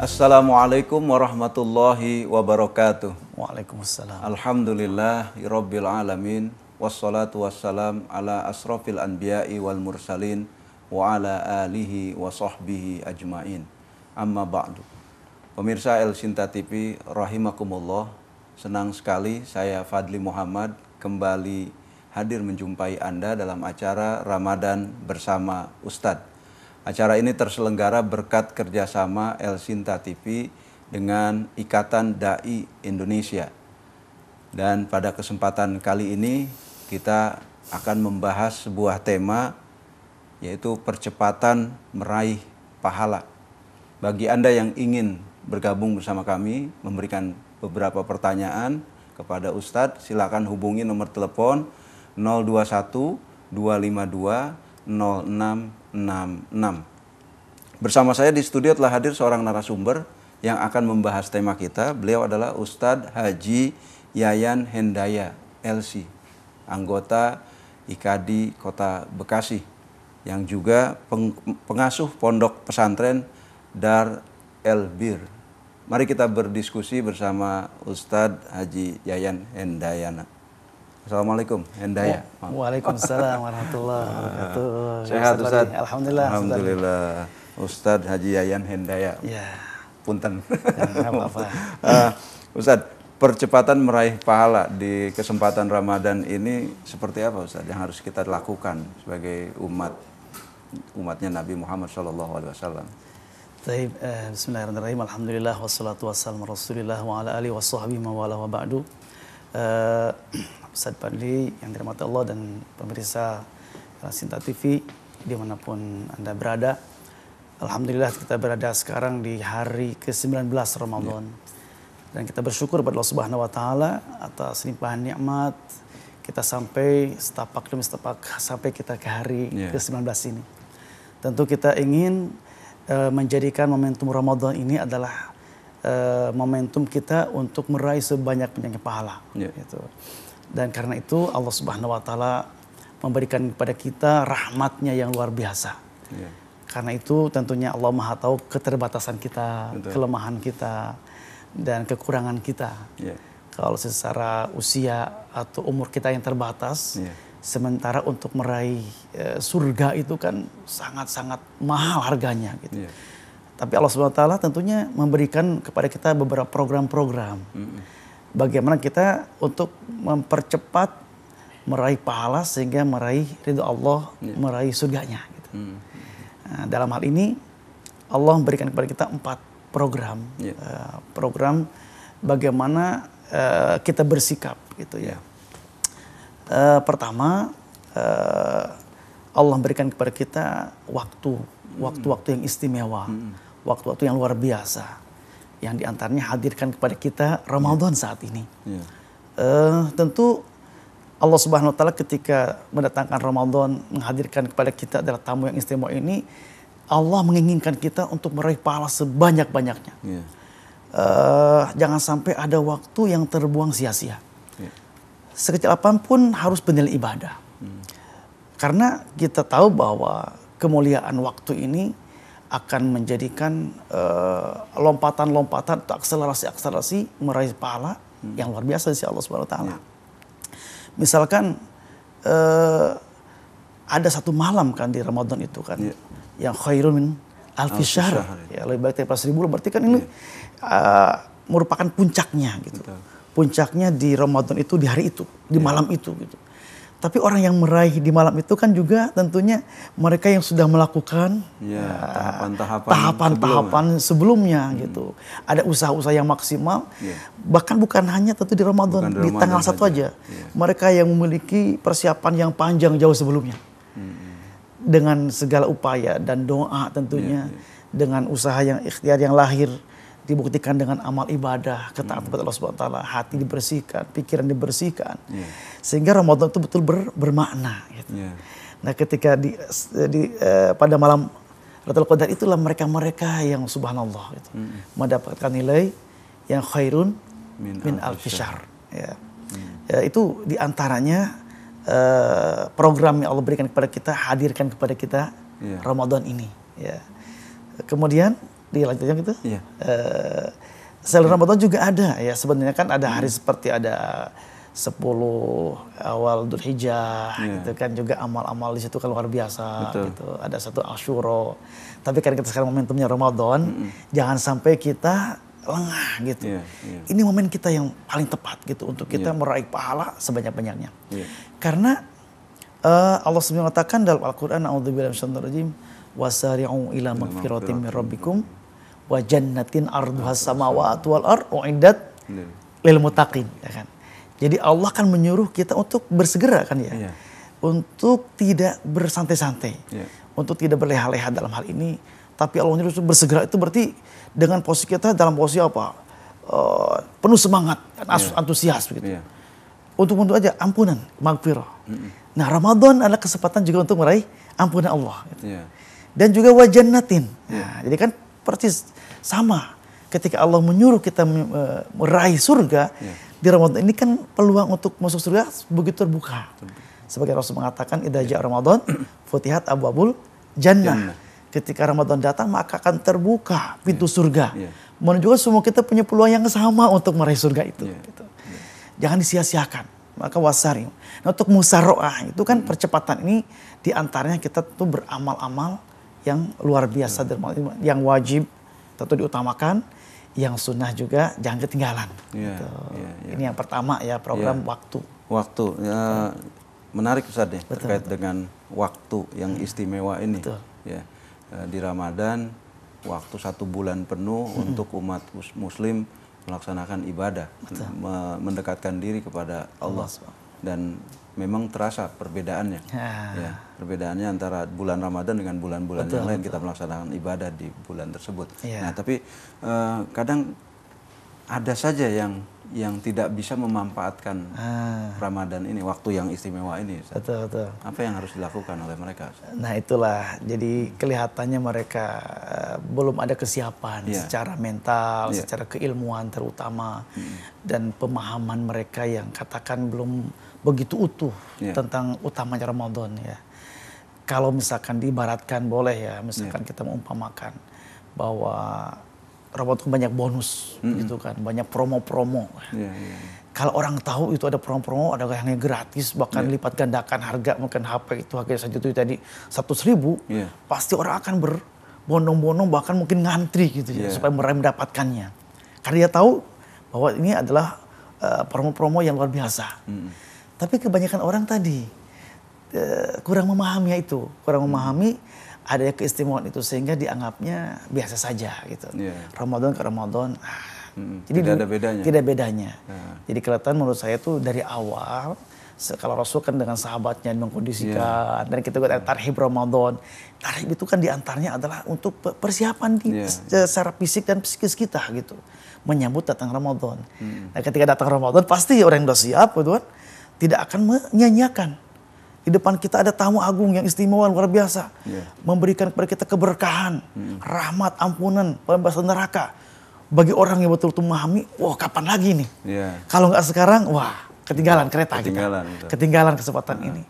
Assalamualaikum warahmatullahi wabarakatuh. Waalaikumsalam. Alhamdulillah, Rabbil Alamin wassalatu wassalam ala asrafil anbiya'i wal mursalin wa ala alihi wa sahbihi ajmain. Amma ba'du. Pemirsa El Sinta TV rahimakumullah, senang sekali saya Fadli Muhammad kembali hadir menjumpai Anda dalam acara Ramadan bersama Ustadz. Acara ini terselenggara berkat kerjasama El Sinta TV dengan Ikatan Dai Indonesia. Dan pada kesempatan kali ini kita akan membahas sebuah tema yaitu percepatan meraih pahala. Bagi Anda yang ingin bergabung bersama kami, memberikan beberapa pertanyaan kepada Ustadz, silakan hubungi nomor telepon 021 252 0666. Bersama saya di studio telah hadir seorang narasumber yang akan membahas tema kita. Beliau adalah Ustadz Haji Yayan Hendaya, LC anggota IKD Kota Bekasi yang juga peng, pengasuh pondok pesantren Dar El Bir. Mari kita berdiskusi bersama Ustadz Haji Yayan Hendayana. Assalamualaikum, Hendaya. Ya, waalaikumsalam warahmatullahi wabarakatuh. Sehat Ustadz. Alhamdulillah. Alhamdulillah. Ustadz Haji Yayan Hendaya. Ya. Punten. Ya, apa-apa. uh, percepatan meraih pahala di kesempatan Ramadan ini seperti apa Ustaz yang harus kita lakukan sebagai umat umatnya Nabi Muhammad Shallallahu Alaihi Wasallam. Baik, eh, Bismillahirrahmanirrahim. Alhamdulillah wassalatu wassalamu Rasulillah wa ala alihi washabbihi wa wala wa ba'du. Eh, Ustaz Padli yang dirahmati Allah dan pemirsa Sinta TV dimanapun Anda berada. Alhamdulillah kita berada sekarang di hari ke-19 ya. Ramadan. Yeah dan kita bersyukur kepada Allah Subhanahu wa taala atas limpahan nikmat kita sampai setapak demi setapak sampai kita ke hari yeah. ke-19 ini. Tentu kita ingin uh, menjadikan momentum Ramadan ini adalah uh, momentum kita untuk meraih sebanyak-banyaknya pahala yeah. gitu. Dan karena itu Allah Subhanahu wa taala memberikan kepada kita rahmatnya yang luar biasa. Yeah. Karena itu tentunya Allah Maha tahu keterbatasan kita, Betul. kelemahan kita dan kekurangan kita. Yeah. Kalau secara usia atau umur kita yang terbatas, yeah. sementara untuk meraih e, surga itu kan sangat-sangat mahal harganya gitu. Yeah. Tapi Allah swt tentunya memberikan kepada kita beberapa program-program. Mm -hmm. Bagaimana kita untuk mempercepat meraih pahala sehingga meraih ridho Allah, yeah. meraih surganya gitu. Mm -hmm. nah, dalam hal ini Allah memberikan kepada kita empat program yeah. Iya. uh, program bagaimana uh, kita bersikap gitu ya. Yeah. Iya. Uh, pertama uh, Allah berikan kepada kita waktu waktu-waktu yang istimewa, waktu-waktu yang luar biasa, yang diantaranya hadirkan kepada kita Ramadan yeah. saat ini. Yeah. Iya. Uh, tentu Allah Subhanahu Wa Taala ketika mendatangkan Ramadan menghadirkan kepada kita adalah tamu yang istimewa ini Allah menginginkan kita untuk meraih pahala sebanyak-banyaknya. Yeah. Iya. Uh, jangan sampai ada waktu yang terbuang sia-sia. Yeah. Sekecil apapun harus benar ibadah. Hmm. Karena kita tahu bahwa kemuliaan waktu ini akan menjadikan eh, lompatan-lompatan uh, atau akselerasi-akselerasi meraih pahala hmm. yang luar biasa di Allah Subhanahu taala. Yeah. Misalkan uh, ada satu malam kan di Ramadan itu kan. Yeah yang khairun min alfi syahr. Ya, lebih baik daripada seribu. Berarti kan ini yeah. Iya. uh, merupakan puncaknya gitu. Betul. Puncaknya di Ramadan itu di hari itu, di yeah. malam itu gitu. Tapi orang yang meraih di malam itu kan juga tentunya mereka yang sudah melakukan iya, eh, tahapan-tahapan ya, tahapan, sebelumnya, hmm. gitu. Ada usaha-usaha yang maksimal. Yeah. Bahkan bukan hanya tentu di Ramadan, di, di tanggal satu aja. aja. Iya. Yeah. Mereka yang memiliki persiapan yang panjang jauh sebelumnya. Hmm dengan segala upaya dan doa tentunya ya, ya. dengan usaha yang ikhtiar yang lahir dibuktikan dengan amal ibadah ketaatan kepada Allah Subhanahu taala hati dibersihkan pikiran dibersihkan ya. sehingga Ramadan itu betul ber, bermakna gitu. ya. nah ketika di, di eh, pada malam Lailatul Qadar itulah mereka-mereka yang subhanallah gitu, -hmm. mendapatkan nilai yang khairun min, min al-fishar ya. Mm. ya itu diantaranya Eh, program yang Allah berikan kepada kita hadirkan kepada kita yeah. Ramadan ini ya kemudian dilanjutkan gitu yeah. Iya. uh, selain Ramadan juga ada ya sebenarnya kan ada hari hmm. seperti ada 10 awal Dhuhr Hijjah yeah. gitu kan juga amal-amal di situ kan luar biasa Betul. gitu. Ada satu Ashuro Tapi karena kita sekarang momentumnya Ramadan, -hmm. jangan sampai kita lengah gitu. Yeah, yeah. Ini momen kita yang paling tepat gitu untuk kita yeah. meraih pahala sebanyak-banyaknya. Yeah. Karena uh, Allah SWT mengatakan dalam Al-Qur'an auzubillahi minasyaitonirrajim wasari'u ila magfiratin min rabbikum wa jannatin arduha samawati wal ard uiddat iya. lil muttaqin ya kan. Jadi Allah kan menyuruh kita untuk bersegera kan ya. Yeah. Untuk tidak bersantai-santai. Yeah. Untuk tidak berleha-leha dalam hal ini, tapi Allah menyuruh bersegera itu berarti dengan posisi kita dalam posisi apa? Uh, penuh semangat dan iya. yeah. antusias begitu. Yeah. Untuk untuk aja ampunan, magfirah. Mm -hmm. Nah, Ramadan adalah kesempatan juga untuk meraih ampunan Allah. Gitu. Yeah. Dan juga wajan natin. Iya. Nah, jadi kan persis sama. Ketika Allah menyuruh kita meraih surga, iya. di Ramadan ini kan peluang untuk masuk surga begitu terbuka. Sebagai Rasul mengatakan, idaja Ramadan, futihat abu abul jannah. jannah ketika Ramadan datang maka akan terbuka pintu yeah. surga. Yeah. Menunjukkan semua kita punya peluang yang sama untuk meraih surga itu. Yeah. Gitu. Yeah. Jangan disia-siakan. Maka wasari. Nah untuk musaroah itu kan mm. percepatan ini diantaranya kita tuh beramal-amal yang luar biasa yeah. yang wajib tentu diutamakan yang sunnah juga jangan ketinggalan. Yeah, gitu. yeah, yeah. Ini yang pertama ya program yeah. waktu. Waktu ya, menarik Ustaz deh ya, betul, terkait betul. dengan waktu yang hmm. istimewa ini. Betul. Ya. Eh, di Ramadan waktu satu bulan penuh hmm. untuk umat muslim melaksanakan ibadah, me mendekatkan diri kepada Allah. dan memang terasa perbedaannya. ya. Ya, perbedaannya antara bulan Ramadan dengan bulan-bulan yang lain kita melaksanakan ibadah di bulan tersebut. ya. Nah, tapi uh, kadang ada saja yang yang tidak bisa memanfaatkan ah. Ramadan ini, waktu yang istimewa ini. Betul, betul. Apa yang harus dilakukan oleh mereka? Nah, itulah. Jadi kelihatannya mereka eh, belum ada kesiapan yeah. secara mental, yeah. secara keilmuan terutama hmm. dan pemahaman mereka yang katakan belum begitu utuh yeah. tentang utamanya Ramadan ya. Kalau misalkan diibaratkan boleh ya, misalkan yeah. kita mengumpamakan bahwa robot banyak bonus mm -hmm. gitu kan, banyak promo-promo. Yeah, yeah, Kalau orang tahu itu ada promo-promo, ada yang gratis, bahkan yeah. lipat gandakan harga mungkin HP itu harga satu itu tadi satu seribu, yeah. pasti orang akan berbondong-bondong bahkan mungkin ngantri gitu yeah. ya iya. supaya mereka mendapatkannya. Karena dia tahu bahwa ini adalah eh, promo-promo yang luar biasa. Mm -hmm. Tapi kebanyakan orang tadi uh, kurang memahami itu, kurang memahami. Mm -hmm adanya keistimewaan itu sehingga dianggapnya biasa saja gitu. Yeah. Ramadan ke Ramadan. Hmm, jadi tidak ada bedanya. Tidak bedanya. Yeah. Jadi kelihatan menurut saya itu dari awal kalau Rasul kan dengan sahabatnya mengkondisikan yeah. dan kita buat tarhib Ramadan. Tarhib itu kan diantaranya adalah untuk persiapan di yeah. Iya. secara fisik dan psikis kita gitu. Menyambut datang Ramadan. Hmm. Nah ketika datang Ramadan pasti orang yang sudah siap gitu kan tidak akan menyanyiakan di depan kita ada tamu agung yang istimewa luar biasa. Yeah. Memberikan kepada kita keberkahan, mm. rahmat, ampunan, pembebasan neraka. Bagi orang yang betul-betul memahami, wah kapan lagi nih? Yeah. Kalau nggak sekarang, wah ketinggalan kereta ketinggalan, kita. Betul. Ketinggalan kesempatan nah. ini.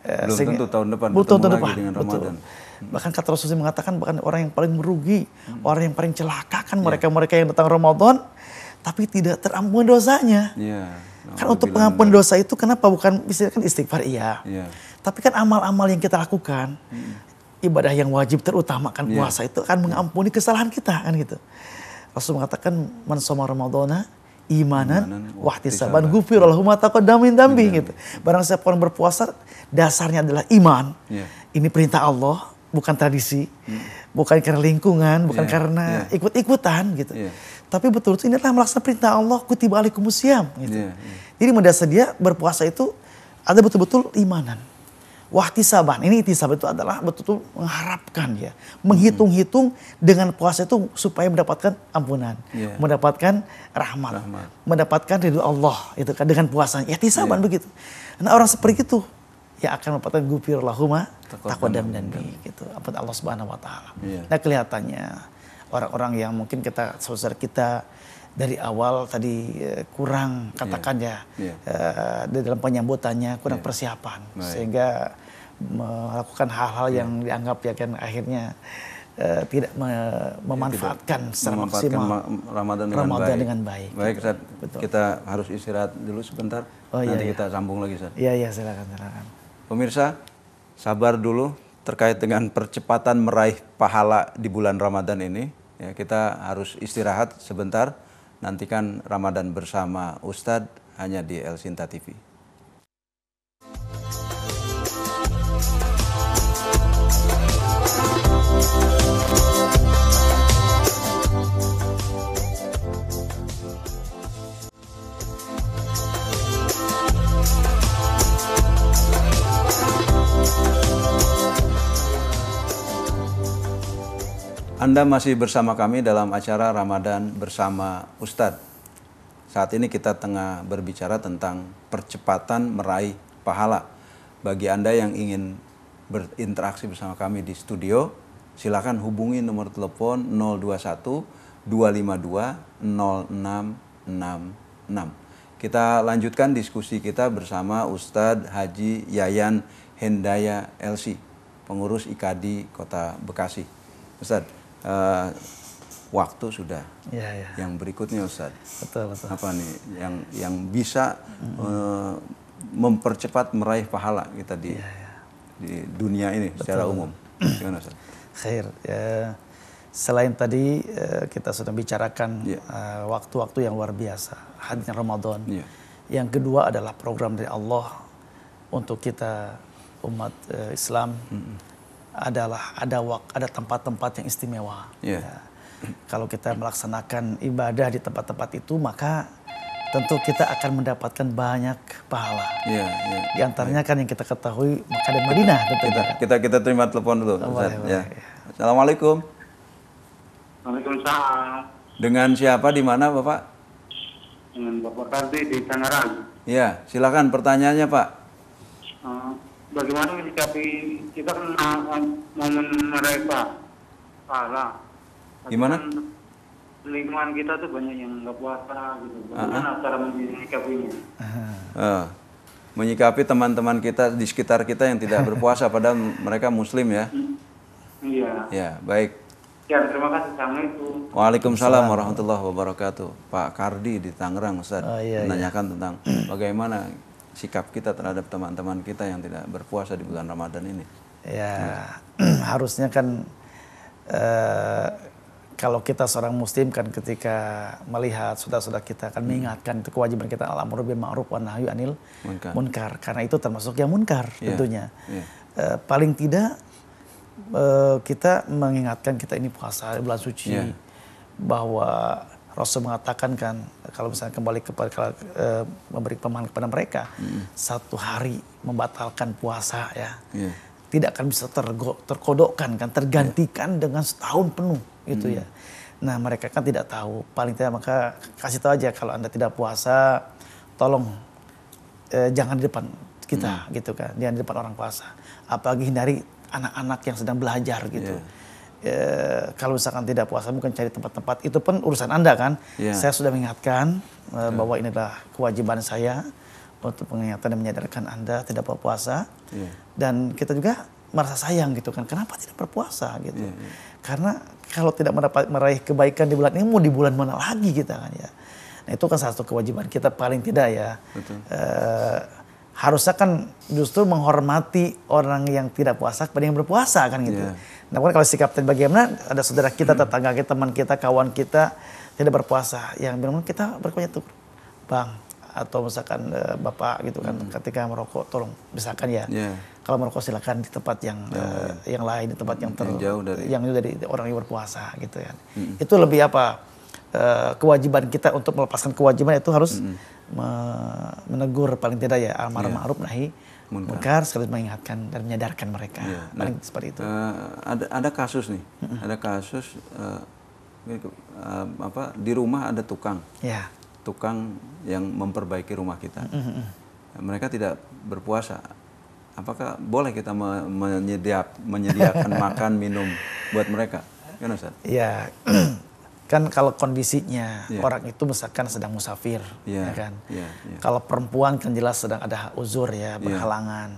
Belum eh, sehingga, tentu tahun depan belum tahun depan, dengan Bahkan kata Rasulullah mengatakan bahkan orang yang paling merugi, hmm. orang yang paling celaka kan iya. mereka-mereka yeah. yang datang Ramadan tapi tidak terampun dosanya. Yeah. Nah, kan untuk pengampunan dosa itu kenapa bukan misalnya kan istighfar iya. Yeah. Tapi kan amal-amal yang kita lakukan, hmm. ibadah yang wajib terutama kan yeah. puasa itu kan mengampuni kesalahan kita kan gitu. Rasul mengatakan man soma ramadhana imanan, imanan wahtisaban gufir Allahumma taqaddamin dambi iya. gitu. Barang siapa orang berpuasa dasarnya adalah iman. Yeah. Ini perintah Allah bukan tradisi, hmm. bukan karena lingkungan, bukan yeah, karena yeah. ikut-ikutan gitu. Yeah. Tapi betul-betul ini adalah melaksanakan perintah Allah, kutiba alaikum siam gitu. Yeah, yeah. Jadi mendasar dia berpuasa itu ada betul-betul imanan. saban. ini itisab itu adalah betul-betul mengharapkan ya. Menghitung-hitung dengan puasa itu supaya mendapatkan ampunan. Yeah. Mendapatkan rahmat, rahmat. Mendapatkan ridho Allah. Itu kan dengan puasanya. Ya yeah. begitu. Nah orang seperti itu Ya akan mendapatkan gupir lahuma takwa dan bi gitu apa Allah Subhanahu wa taala. Yeah. Nah kelihatannya orang-orang yang mungkin kita saudara kita dari awal tadi eh, kurang iya. katakan yeah. ya yeah. Iya. dalam penyambutannya kurang yeah. persiapan sehingga melakukan hal-hal yeah. yang dianggap ya kan akhirnya eh, tidak memanfaatkan ya, tidak secara memanfaatkan maksimal Ramadan dengan Ramadan baik. Dengan baik, baik Betul. kita harus istirahat dulu sebentar. Oh, iya, Nanti iya, kita sambung lagi Ustaz. Iya iya silakan silakan. Pemirsa, sabar dulu terkait dengan percepatan meraih pahala di bulan Ramadan ini. Ya, kita harus istirahat sebentar. Nantikan Ramadan bersama Ustadz hanya di El Sinta TV. Anda masih bersama kami dalam acara Ramadan bersama Ustadz. Saat ini kita tengah berbicara tentang percepatan meraih pahala. Bagi Anda yang ingin berinteraksi bersama kami di studio, silakan hubungi nomor telepon 021 252 0666. Kita lanjutkan diskusi kita bersama Ustadz Haji Yayan Hendaya LC, pengurus IKD Kota Bekasi. Ustadz, uh, waktu sudah. Ya, ya. Yang berikutnya Ustaz. Betul, betul. Apa nih yang yang bisa -hmm. uh, mempercepat meraih pahala kita di ya, ya. di dunia ini betul. secara umum. Gimana Ustaz? Khair. Ya, selain tadi eh, kita sudah bicarakan iya. waktu-waktu yeah. yang luar biasa, hadirnya Ramadan. Yeah. Yang kedua adalah program dari Allah untuk kita umat Islam. -hmm adalah ada wak, ada tempat-tempat yang istimewa. Yeah. Ya. Kalau kita melaksanakan ibadah di tempat-tempat itu, maka tentu kita akan mendapatkan banyak pahala. Iya, yeah. Di antaranya yeah. kan yang kita ketahui maka Madinah tentu kita, kita, kita kita terima telepon dulu. Oh, ya. ya. Assalamualaikum. Waalaikumsalam. Dengan siapa di mana Bapak? Dengan Bapak Kardi di Tangerang. Ya, silakan pertanyaannya Pak. Ah, bagaimana menyikapi kita kena eh, momen mereka salah gimana lingkungan kita tuh banyak yang nggak puasa gitu bagaimana uh-huh. cara menyikapinya uh. menyikapi teman-teman kita di sekitar kita yang tidak berpuasa padahal mereka muslim ya iya ya baik Ya, terima kasih. Assalamualaikum. Waalaikumsalam warahmatullahi wabarakatuh. Pak Kardi di Tangerang, Ustaz. Oh, iya, menanyakan iya. tentang bagaimana sikap kita terhadap teman-teman kita yang tidak berpuasa di bulan Ramadan ini? Ya, ya. harusnya kan e, kalau kita seorang muslim kan ketika melihat saudara-saudara kita akan hmm. mengingatkan itu kewajiban kita al-amru bil ma'ruf wa nahyu anil munkar. munkar karena itu termasuk yang munkar ya. tentunya. Ya. E, paling tidak e, kita mengingatkan kita ini puasa bulan suci ya. bahwa Rasul mengatakan kan kalau misalnya kembali kepada kalau, e, memberi pemahaman kepada mereka hmm. satu hari membatalkan puasa ya yeah. tidak akan bisa tergo, terkodokkan kan tergantikan yeah. dengan setahun penuh gitu hmm. ya. Nah mereka kan tidak tahu paling tidak maka kasih tahu aja kalau anda tidak puasa tolong e, jangan di depan kita hmm. gitu kan jangan di depan orang puasa apalagi hindari anak-anak yang sedang belajar gitu. Yeah e, kalau misalkan tidak puasa mungkin cari tempat-tempat itu pun urusan anda kan. Yeah. Saya sudah mengingatkan e, yeah. bahwa ini adalah kewajiban saya untuk mengingatkan dan menyadarkan anda tidak berpuasa yeah. dan kita juga merasa sayang gitu kan. Kenapa tidak berpuasa gitu? Yeah, yeah. Karena kalau tidak mendapat meraih kebaikan di bulan ini mau di bulan mana lagi kita kan ya. Nah, itu kan salah satu kewajiban kita paling tidak ya. Betul. E, harusnya kan justru menghormati orang yang tidak puasa kepada yang berpuasa kan gitu. Yeah. Namun kalau sikap bagaimana ada saudara kita, hmm. tetangga kita, teman kita, kawan kita tidak berpuasa, yang bilang kita berpuasa tuh, bang atau misalkan e, bapak gitu kan hmm. ketika merokok tolong misalkan ya yeah. kalau merokok silakan di tempat yang yeah. e, yang lain di tempat yang ter yang jauh dari yang jauh dari orang yang berpuasa gitu kan hmm. itu lebih apa e, kewajiban kita untuk melepaskan kewajiban itu harus hmm. me menegur paling tidak ya amar iya. yeah. ma'ruf nahi munkar, munkar mengingatkan dan menyadarkan mereka. Ya. Nah, seperti itu. Uh, ada ada kasus nih, hmm. ada kasus uh, uh, apa di rumah ada tukang, ya. tukang yang memperbaiki rumah kita. hmm. Mereka tidak berpuasa. Apakah boleh kita me menyediak, menyediakan makan minum buat mereka? Ya Ya. kan kalau kondisinya yeah. orang itu misalkan sedang musafir yeah. ya kan yeah, yeah. kalau perempuan kan jelas sedang ada uzur ya iya. berhalangan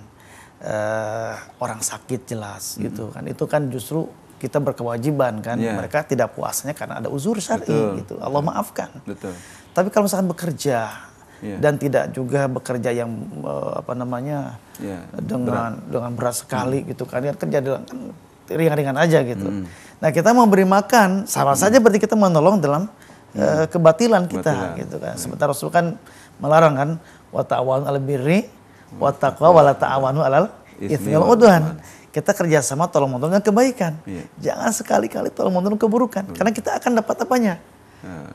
yeah. uh, orang sakit jelas mm -hmm. gitu kan itu kan justru kita berkewajiban kan yeah. mereka tidak puasnya karena ada uzur syar'i gitu Allah yeah. maafkan Betul. tapi kalau misalkan bekerja yeah. dan tidak juga bekerja yang uh, apa namanya yeah. dengan berat. dengan berat sekali hmm. gitu kan kan kerja kan ringan-ringan aja gitu. Hmm. Nah kita memberi makan sama hmm. saja berarti kita menolong dalam hmm. uh, kebatilan kita kebatilan. gitu kan. Hmm. Sementara Rasul kan melarang kan watawan al birri watakwa hmm. walatawanu alal ismil uduhan. Kita kerjasama tolong menolong dengan kebaikan. Yeah. Jangan sekali-kali tolong menolong keburukan. Hmm. Karena kita akan dapat apanya? Nah,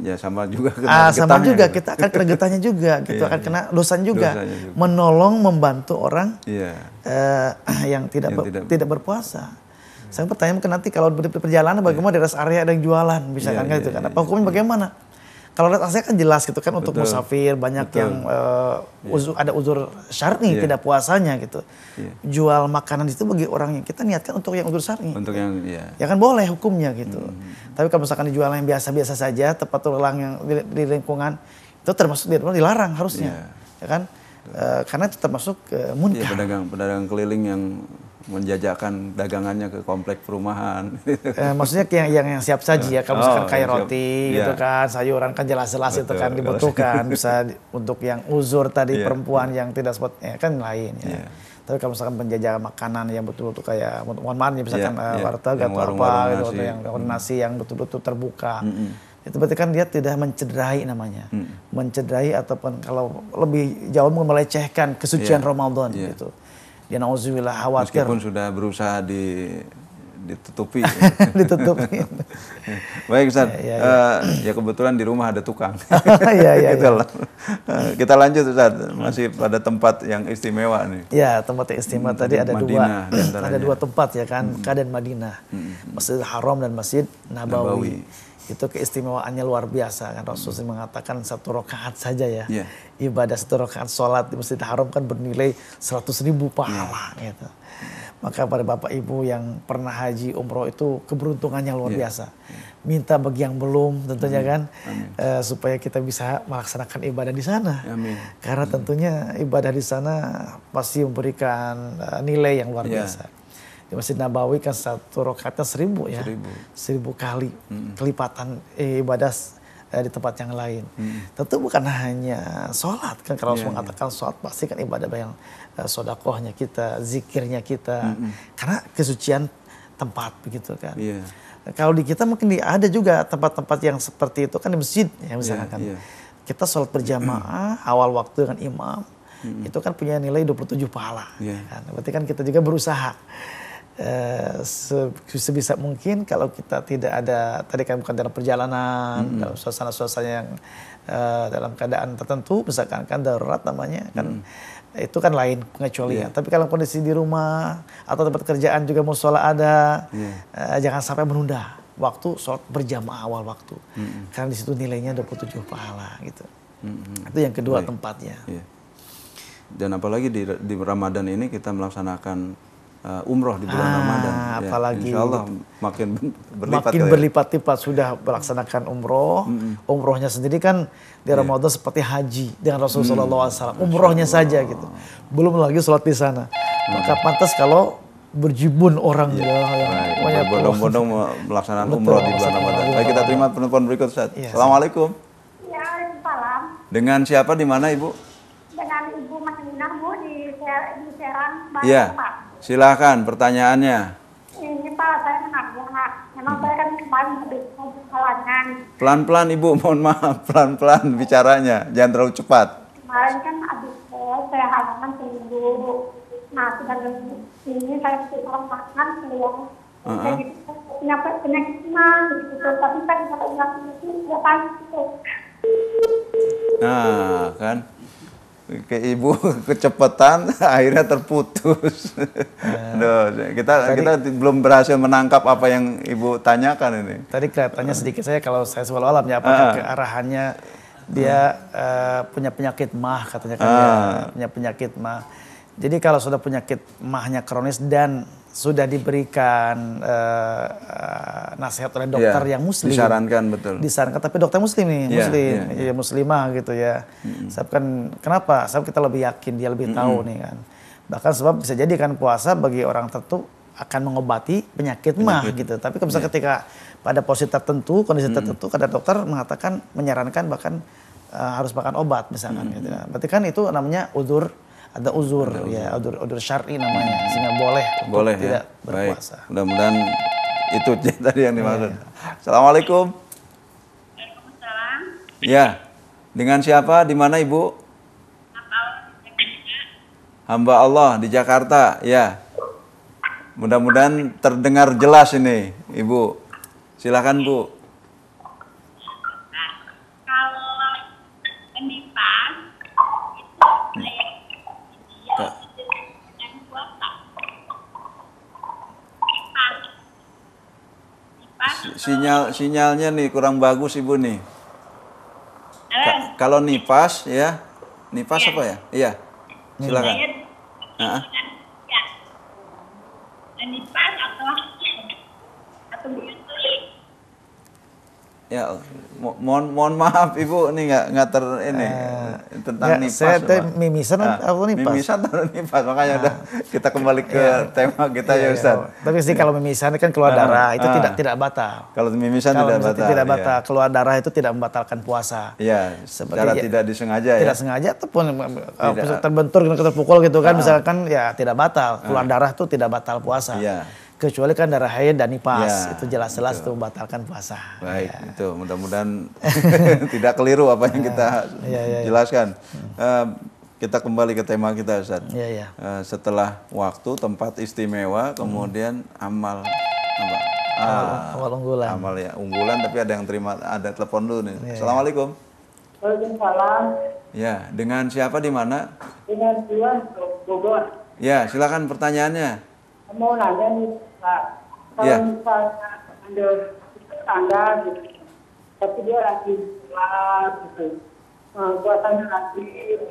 ya sama juga ah, kena ah, sama juga gitu. kita akan kena getahnya juga gitu akan iya, kena dosan iya. juga. juga menolong membantu orang yeah. Iya. Eh, uh, yang tidak yang tidak, tidak berpuasa saya pertanyaan mungkin nanti kalau di perjalanan bagaimana yeah. di rest area ada yang jualan misalkan yeah, kan gitu yeah, kan yeah, yeah. bagaimana kalau red AC kan jelas gitu kan untuk Betul. musafir banyak Betul. yang uh, eh, yeah. uzur, ada uzur syar'i yeah. Iya. tidak puasanya gitu. Yeah. Jual makanan itu bagi orang yang kita niatkan untuk yang uzur syar'i. Untuk yang ya. Ya kan boleh hukumnya gitu. Hmm. Tapi kalau misalkan dijual yang biasa-biasa saja tepat orang yang di, di lingkungan itu termasuk di dilarang harusnya. Yeah. Ya kan? Uh, karena itu termasuk uh, munkar. Yeah, pedagang pedagang keliling yang menjajakan dagangannya ke komplek perumahan. Eh, maksudnya yang yang, yang siap saji ya, kamu oh, sekarang kayak roti siap. gitu kan, sayuran kan jelas-jelas itu kan dibutuhkan bisa untuk yang uzur tadi yeah, perempuan yeah. yang tidak sempat ya kan lain ya. Yeah. Tapi kamu sekarang penjajah makanan yang betul-betul kayak mohon maaf ya misalkan yeah, iya, yeah. warteg atau gitu, warung -warung gitu yang koordinasi nasi yang betul-betul terbuka. Mm -hmm. Itu berarti kan dia tidak mencederai namanya. Mm. Mencederai ataupun kalau lebih jauh melecehkan kesucian yeah. Ramadan yeah. gitu Ya nauzubillah khawatir. Meskipun sudah berusaha di ditutupi. ditutupi. Baik Ustaz. Ya, ya, ya. Uh, ya kebetulan di rumah ada tukang. ya, ya, ya. ya. Gitu eh, kita lanjut Ustaz. Masih pada tempat yang istimewa nih. Ya, tempat yang istimewa hmm, tadi ada Madinah, dua. Ada dua tempat ya kan, hmm. Kaden Madinah. Hmm. Masjid Haram dan Masjid Nabawi. Nabawi itu keistimewaannya luar biasa kan Rasul hmm. mengatakan satu rakaat saja ya yeah. ibadah satu rakaat sholat di masjid haram kan bernilai seratus ribu pahala yeah. gitu maka pada bapak ibu yang pernah haji umroh itu keberuntungannya luar yeah. biasa minta bagi yang belum tentunya Amin. kan Amin. Uh, supaya kita bisa melaksanakan ibadah di sana Amin. karena Amin. Hmm. tentunya ibadah di sana pasti memberikan uh, nilai yang luar yeah. biasa di Masjid Nabawi kan satu rokatnya seribu ya. Seribu. Seribu kali hmm. kelipatan eh, ibadah eh, di tempat yang lain. Hmm. Tentu bukan hanya sholat kan kalau yeah, iya, iya. mengatakan yeah. sholat pasti kan ibadah yang eh, sodakohnya kita, zikirnya kita, hmm. karena kesucian tempat begitu kan. Yeah. Kalau di kita mungkin ada juga tempat-tempat yang seperti itu kan di masjid ya iya, misalnya yeah, Yeah. Kita sholat berjamaah awal waktu dengan imam. -hmm. Itu kan punya nilai 27 pahala. Yeah. Kan? Berarti kan kita juga berusaha. Eh, sebisa mungkin kalau kita tidak ada tadi kan bukan dalam perjalanan mm -hmm. dalam suasana-suasana yang eh, dalam keadaan tertentu misalkan kan darurat namanya kan mm -hmm. itu kan lain pengecualian iya. yeah. tapi kalau kondisi di rumah atau tempat kerjaan juga mau sholat ada yeah. eh, jangan sampai menunda waktu sholat berjamaah awal waktu mm -hmm. karena di situ nilainya 27 pahala gitu mm -hmm. itu yang kedua Baik. tempatnya yeah. dan apalagi di, di Ramadan ini kita melaksanakan Uh, umroh di bulan ah, Ramadan. Ya, apalagi Insya Allah makin berlipat. Makin ya. berlipat-lipat sudah melaksanakan umroh. Mm -hmm. Umrohnya sendiri kan di yeah. seperti haji dengan Rasulullah mm. SAW. Umrohnya saja gitu. Belum lagi sholat di sana. Mm. Maka pantas kalau berjibun orang iya. ya, yeah. banyak Bodong bondong melaksanakan Betul, umroh di bulan Ramadan. Iya. Baik kita terima penelpon berikut Ustaz. Ya, Assalamualaikum. Ya, salam. Dengan siapa di mana Ibu? Dengan Ibu Masinah Bu di, di Serang, Balikpapan. Silahkan pertanyaannya. Ini Pak, saya menanyakan. Memang saya kan kemarin habis halangan. Pelan-pelan Ibu, mohon maaf. Pelan-pelan bicaranya, jangan terlalu cepat. Kemarin kan habis saya halaman seminggu. Nah, sedangkan ini saya sekarang makan keluar. Uh -huh. Gitu, punya penyakit mah gitu tapi kan tidak bilang itu ya itu. nah kan ke ibu kecepatan akhirnya terputus. Nah, eh. Duh, kita tadi, kita belum berhasil menangkap apa yang ibu tanyakan ini. Tadi kelihatannya sedikit saya kalau saya soal alamnya apakah uh, arahannya dia uh, uh, punya penyakit mah katanya kan uh, dia ah. punya penyakit mah. Jadi kalau sudah penyakit mahnya kronis dan sudah diberikan uh, nasihat oleh dokter yeah. yang muslim. Disarankan betul. Disarankan tapi dokter muslim nih, yeah, muslim, yeah, yeah. ya muslimah gitu ya. Mm-hmm. Sebab kan kenapa? Sebab kita lebih yakin dia lebih tahu mm-hmm. nih kan. Bahkan sebab bisa jadi kan puasa bagi orang tertentu akan mengobati penyakit, penyakit. mah gitu. Tapi kalau yeah. Iya. ketika pada posisi tertentu, kondisi mm-hmm. tertentu, kada dokter mengatakan menyarankan bahkan uh, harus makan obat misalkan mm-hmm. gitu. Berarti kan itu namanya udur ada uzur ada ya uzur, uzur syar'i namanya sehingga boleh untuk boleh, ya. tidak berpuasa. Baik. Mudah-mudahan itu tadi yang dimaksud. Ya, Assalamualaikum. Ya. Dengan siapa? Di mana Ibu? Hamba Allah di Jakarta. Ya. Mudah-mudahan terdengar jelas ini, Ibu. Silakan, Bu. sinyal sinyalnya nih kurang bagus ibu nih. Ka kalau nipas ya, nipas ya. apa ya? Iya, silakan. Ya. Nipas atau atau Ya, mo mohon mohon maaf Ibu ini nggak nggak ter ini uh, tentang ya, nipas. Saya teh mimisan nah, aku nipas. Mimisan atau nipas makanya nah. udah ah. kita kembali ke iya. tema kita ya, ya Ustaz. Iya. Tapi sih kalau mimisan kan keluar nah, darah ah. itu uh, tidak tidak batal. Kalau mimisan tidak batal. Tidak iya. batal. Keluar darah itu tidak membatalkan puasa. Iya. Secara ya, tidak disengaja tidak ya. Tidak sengaja ataupun eh, tidak. terbentur terpukul gitu kan uh, misalkan ya tidak batal. Keluar uh, darah itu tidak batal puasa. Iya kecuali kan darah haid dan nifas ya, itu jelas-jelas itu membatalkan puasa. Baik, ya. itu mudah-mudahan tidak keliru apa yang kita ya, ya, ya. ya. jelaskan. Ya. Uh, kita kembali ke tema kita Ustaz. Ya, ya. Uh, setelah waktu, tempat istimewa, kemudian hmm. amal apa? Amal, ah, amal unggulan. Amal ya, unggulan tapi ada yang terima ada telepon dulu nih. Ya, ya. Assalamualaikum. Waalaikumsalam. Ya, dengan siapa di mana? Dengan Tuan Bogor. Ya, silakan pertanyaannya. Mau nanya nih kalau yeah. misalnya ada tetangga gitu, tapi dia lagi sholat gitu, eh, puasanya lagi, gitu.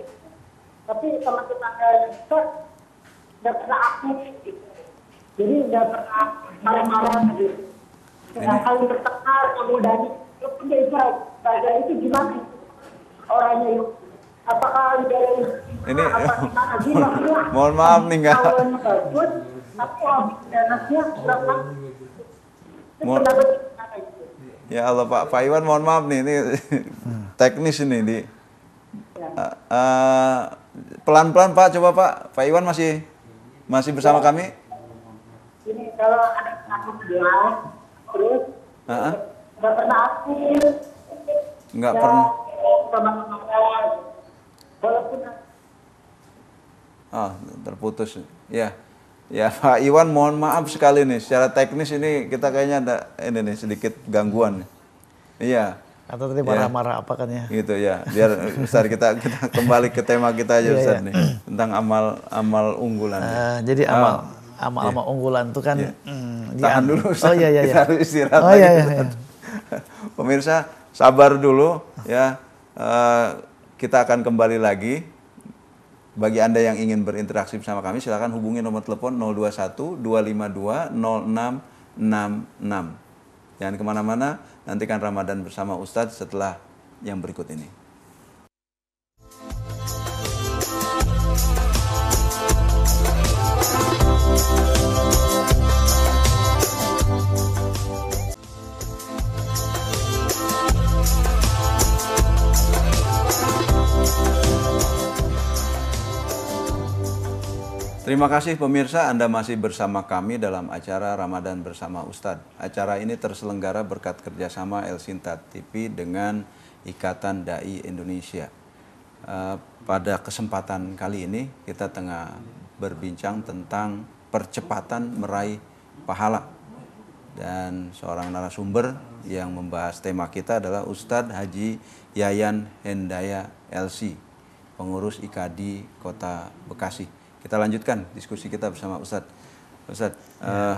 tapi teman tetangga itu nggak pernah aktif gitu. Jadi nggak pernah marah-marah gitu. Nah, kalau bertengkar, kamu dari lu punya itu baca itu gimana orangnya itu Apakah dari ini? Apa, gimana? Mohon maaf nih enggak Mohon, ya Allah Pak Pak Iwan mohon maaf nih ini hmm. teknis ini di ya. eh, eh, pelan-pelan uh, uh, Pak coba Pak Pak Iwan masih masih bersama ya. kami. Ini kalau ada aku bilang terus uh -huh. nggak pernah aktif. Nggak ya, pernah. Walaupun. Ah terputus ya. Ya Pak Iwan mohon maaf sekali nih secara teknis ini kita kayaknya ada ini nih sedikit gangguan. Iya. Atau tadi marah-marah ya. apa kan ya? Gitu ya. Biar besar kita kita kembali ke tema kita aja iya, Ustaz iya, nih tentang amal amal unggulan. Uh, jadi ah. amal amal-amal yeah. unggulan itu kan yeah. mm, tahan dulu Ustaz. Oh iya, iya iya. Kita harus istirahat oh, Iya, iya, iya. Pemirsa sabar dulu ya. Uh, kita akan kembali lagi bagi Anda yang ingin berinteraksi bersama kami, silakan hubungi nomor telepon 021 252 0666. Jangan kemana-mana, nantikan Ramadan bersama Ustadz setelah yang berikut ini. Terima kasih pemirsa Anda masih bersama kami dalam acara Ramadan bersama Ustadz. Acara ini terselenggara berkat kerjasama El Sinta TV dengan Ikatan Dai Indonesia. Eh, pada kesempatan kali ini kita tengah berbincang tentang percepatan meraih pahala dan seorang narasumber yang membahas tema kita adalah Ustadz Haji Yayan Hendaya LC, pengurus IKD Kota Bekasi. Kita lanjutkan diskusi kita bersama Ustadz. Ustadz, ya. uh,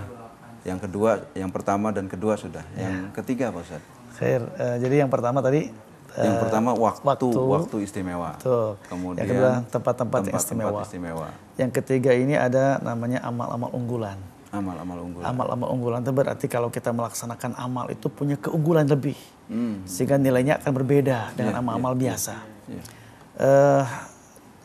yang kedua, yang pertama dan kedua sudah. Ya. Yang ketiga Pak Ustadz. uh, jadi yang pertama tadi eh, yang pertama waktu waktu, waktu istimewa. Betul. Kemudian yang kedua tempat-tempat yang istimewa. Tempat istimewa. Yang ketiga ini ada namanya amal-amal unggulan. Amal-amal unggulan. Amal-amal unggulan itu berarti kalau kita melaksanakan amal itu punya keunggulan lebih. Hmm. Sehingga nilainya akan berbeda dengan ya, amal-amal yeah, yeah, biasa. Yeah. Ya. Uh,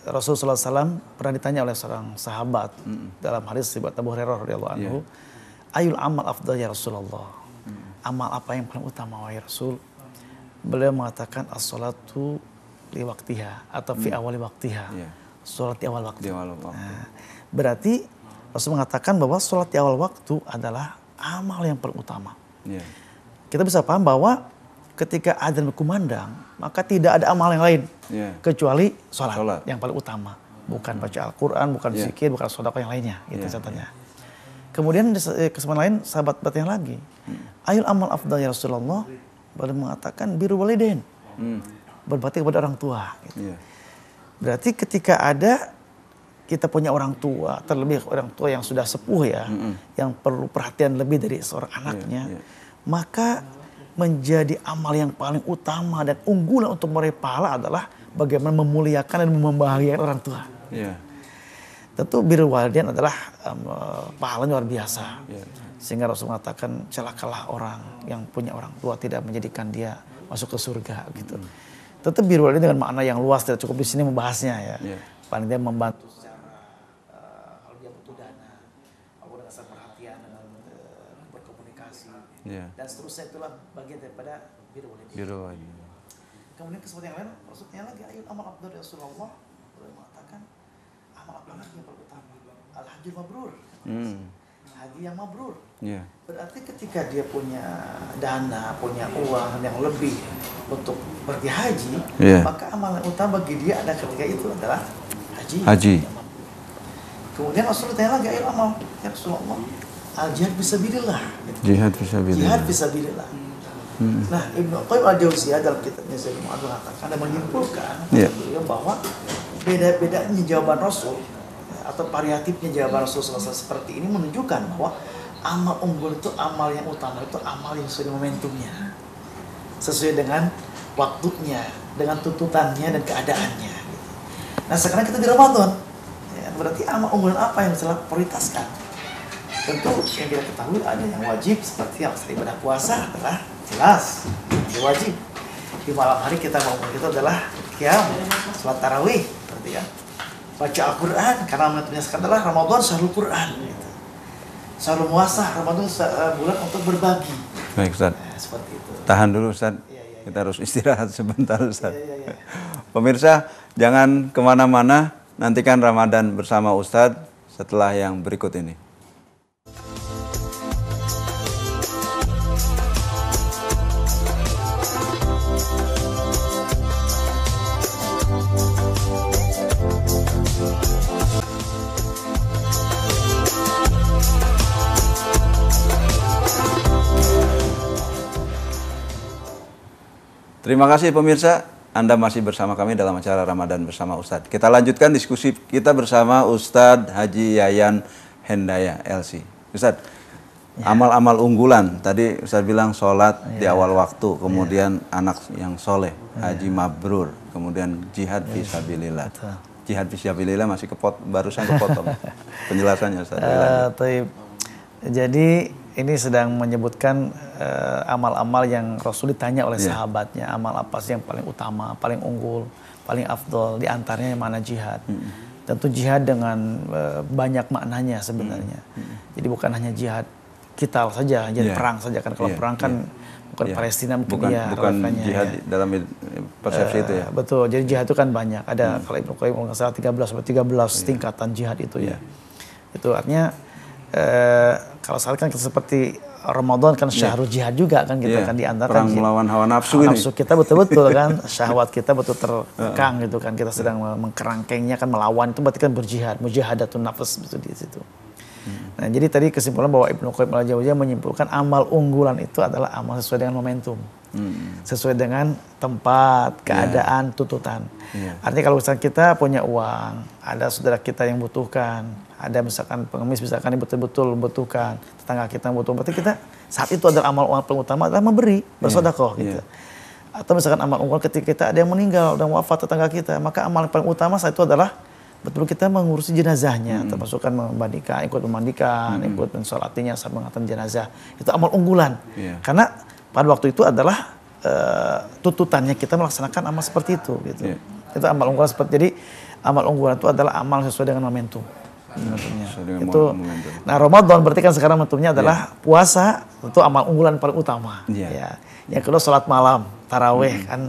Rasulullah SAW pernah ditanya oleh seorang sahabat mm. dalam hadis sahabat Abu Hurairah radhiyallahu anhu, yeah. ayul amal afdal ya Rasulullah. Mm. Amal apa yang paling utama wahai Rasul? Beliau mengatakan as-salatu li waktiha atau mm. fi awali waktiha. Yeah. Salat di awal waktu. Di awal waktu. Nah, berarti Rasul mengatakan bahwa salat di awal waktu adalah amal yang paling utama. Yeah. Kita bisa paham bahwa ketika azan berkumandang, maka tidak ada amal yang lain yeah. kecuali sholat, sholat yang paling utama. Bukan baca Al-Quran, bukan yeah. zikir, bukan sholat yang lainnya, gitu yeah. contohnya. Ya. Kemudian eh, kesempatan lain sahabat bertanya lagi, hmm. ayul amal afdal ya Rasulullah, boleh mengatakan biru waliden, hmm. berbakti kepada orang tua. Gitu. Yeah. Berarti ketika ada kita punya orang tua, terlebih orang tua yang sudah sepuh ya, mm -hmm. yang perlu perhatian lebih dari seorang ya, anaknya, yeah, yeah. maka menjadi amal yang paling utama dan unggulan untuk meraih pahala adalah bagaimana memuliakan dan membahagiakan orang tua. Ya. Tentu biru walidain adalah um, pahala luar biasa. Ya. Sehingga Rasul mengatakan celakalah orang yang punya orang tua tidak menjadikan dia masuk ke surga gitu. Hmm. Tentu biru walidain dengan makna yang luas tidak cukup di sini membahasnya ya. ya. Paling dia membantu yeah. dan seterusnya itulah bagian daripada biru biru iya. kemudian kesempatan yang lain maksudnya lagi ayat amal abdur ya Rasulullah boleh mengatakan amal abdur yang pertama al hajjul mabrur mm. haji yang mabrur yeah. berarti ketika dia punya dana punya uang yang lebih untuk pergi haji yeah. maka amal utama bagi dia ada ketika itu adalah haji haji kemudian Rasulullah tanya lagi ayat amal ya Rasulullah al jihad bisa gitu. jihad bisa fisabilillah jihad bisa bila hmm. nah Ibnu Qayyim al Jauziyah dalam kitabnya Zainul mau mengatakan karena menyimpulkan yeah. beliau bahwa beda-bedanya jawaban Rasul atau variatifnya jawaban Rasul selesai seperti ini menunjukkan bahwa amal unggul itu amal yang utama itu amal yang sesuai momentumnya sesuai dengan waktunya dengan tuntutannya dan keadaannya nah sekarang kita di Ramadan ya, berarti amal unggul apa yang selalu prioritaskan Tentu yang kita ketahui ada yang wajib seperti yang ibadah puasa adalah jelas yang wajib. Di malam hari kita mau itu adalah kiam, sholat tarawih, berarti ya. Baca Al-Qur'an karena sekarang adalah Ramadan selalu Qur'an gitu. Syahrul puasa Ramadan eh, bulan untuk berbagi. Baik, Ustaz. Nah, seperti itu. Tahan dulu, Ustaz. Ya, ya, ya. Kita harus istirahat sebentar, Ustaz. Ya, ya, ya. Pemirsa, jangan kemana-mana, nantikan Ramadan bersama Ustadz setelah yang berikut ini. Terima kasih pemirsa, Anda masih bersama kami dalam acara Ramadan bersama Ustadz. Kita lanjutkan diskusi kita bersama Ustadz Haji Yayan Hendaya LC. Ustadz, ya. amal-amal ya. unggulan tadi Ustadz bilang sholat oh, ya. di awal waktu, kemudian ya. anak yang soleh, oh, ya. haji mabrur, kemudian jihad ya. Betul. Jihad visabilillah masih kepot barusan kepotong penjelasannya Ustadz. Uh, Jadi ini sedang menyebutkan eh, amal-amal uh, yang Rasul ditanya oleh yeah. sahabatnya, amal apa sih yang paling utama, paling unggul, paling afdol, di antaranya yang mana jihad. Mm -hmm. Tentu jihad dengan uh, banyak maknanya sebenarnya. Mm -hmm. Jadi bukan hanya jihad kita saja, jadi iya. yeah. perang saja kan kalau yeah. perang kan yeah. bukan yeah. Palestina mungkin bukan, ya bukan jihad ya. dalam persepsi uh, itu ya. Eh, betul. Jadi jihad itu kan banyak. Ada mm. kalau Ibnu Qayyim mengatakan salah 13 atau 13 yeah. tingkatan jihad itu yeah. ya. Iya. Itu artinya Eh, kalau saat kan seperti Ramadan kan iya. syahrul jihad juga kan kita yeah. kan di perang kan, melawan hawa nafsu ini. Nafsu kita betul-betul kan syahwat kita betul terkang gitu kan kita sedang iya. mengkerangkengnya kan melawan itu berarti kan berjihad mujahadatun nafas itu di situ. Hmm. Nah, jadi tadi kesimpulan bahwa Ibnu Qayyim al-Jauziyah menyimpulkan amal unggulan itu adalah amal sesuai dengan momentum. Hmm. Sesuai dengan tempat, iya. keadaan, yeah. tuntutan. Yeah. Artinya kalau misalnya kita punya uang, ada saudara kita yang butuhkan, ada misalkan pengemis misalkan yang betul-betul membutuhkan tetangga kita butuh berarti kita saat itu adalah amal amal paling utama adalah memberi iya, bersodakoh yeah. gitu yeah. atau misalkan amal amal ketika kita ada yang meninggal dan wafat tetangga kita maka amal yang paling utama saat itu adalah betul kita mengurusi jenazahnya hmm. termasuk kan memandikan ikut memandikan hmm. ikut mensolatinya saat mengatakan jenazah itu amal unggulan yeah. karena pada waktu itu adalah uh, tuntutannya kita melaksanakan amal seperti itu gitu yeah. itu amal unggulan seperti jadi amal unggulan itu adalah amal sesuai dengan momentum Iya. Itu. Nah Ramadan berarti kan sekarang momentumnya adalah yeah. puasa tentu amal unggulan paling utama. Yeah. Ya. Iya. Yang kedua sholat malam taraweh -hmm. kan.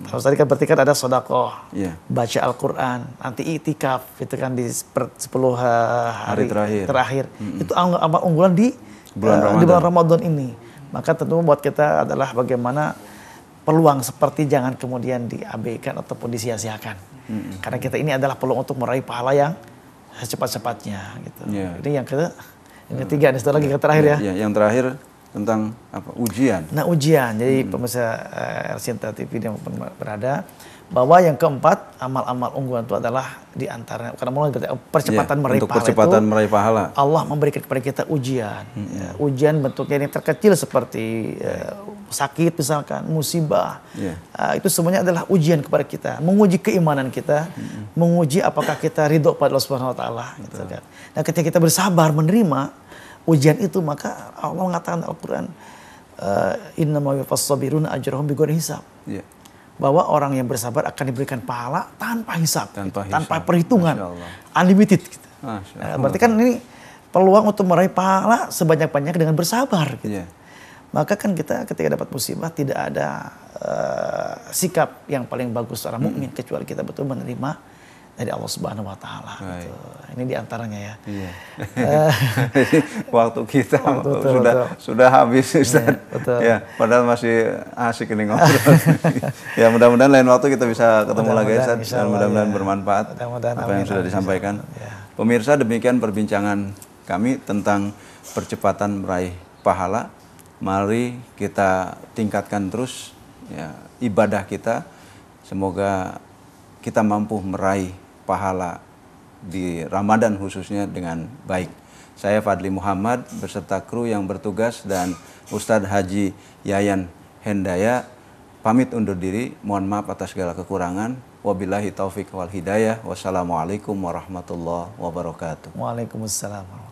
Terus tadi kan berarti kan ada sodakoh, yeah. baca Al-Quran, nanti itikaf, itu kan di 10 eh, hari, hari terakhir. terakhir. -hmm. Itu amal unggulan di bulan, uh, di bulan Ramadan ini. Maka tentu buat kita adalah bagaimana peluang seperti jangan kemudian diabaikan ataupun disia-siakan. Mm -hmm. Karena kita ini adalah peluang untuk meraih pahala yang secepat-cepatnya gitu. Yeah. Ini yang ke yang ketiga ada setelah lagi yang terakhir iya, ya. Yeah. Yang terakhir tentang apa ujian. Nah ujian, jadi hmm. pemirsa uh, RCTI TV yang berada, bahwa yang keempat amal-amal unggulan itu adalah di antara karena mulai dari percepatan yeah, meraih pahala percepatan itu, meraih pahala Allah memberikan kepada kita ujian -hmm. ya, ujian bentuknya yang terkecil seperti uh, sakit misalkan musibah yeah. Iya. uh, itu semuanya adalah ujian kepada kita menguji keimanan kita -hmm. menguji apakah kita ridho pada Allah Subhanahu Wa Taala nah ketika kita bersabar menerima ujian itu maka Allah mengatakan Al Quran uh, eh, inna ma ajrohum bi hisab yeah bahwa orang yang bersabar akan diberikan pahala tanpa hisap, tanpa, gitu, hisap. tanpa perhitungan, unlimited. Gitu. Nah, berarti kan ini peluang untuk meraih pahala sebanyak-banyak dengan bersabar. Gitu. Yeah. Maka kan kita ketika dapat musibah tidak ada uh, sikap yang paling bagus secara hmm. mukmin -hmm. kecuali kita betul menerima dari Allah Subhanahu Wa Taala. Gitu. Ini diantaranya ya. Iya. Waktu kita Waktu itu, sudah betul. sudah habis iya, Ustaz. Iya, betul. Ya, padahal masih asik ini ngobrol. ya mudah-mudahan lain waktu kita bisa ketemu mudah lagi Ustaz. Dan mudah-mudahan ya. bermanfaat mudah apa yang sudah disampaikan. Ya. Pemirsa demikian perbincangan kami tentang percepatan meraih pahala. Mari kita tingkatkan terus ya, ibadah kita. Semoga kita mampu meraih pahala di Ramadan khususnya dengan baik. Saya Fadli Muhammad beserta kru yang bertugas dan Ustadz Haji Yayan Hendaya pamit undur diri. Mohon maaf atas segala kekurangan. Wabillahi taufik wal hidayah. Wassalamualaikum warahmatullahi wabarakatuh. Waalaikumsalam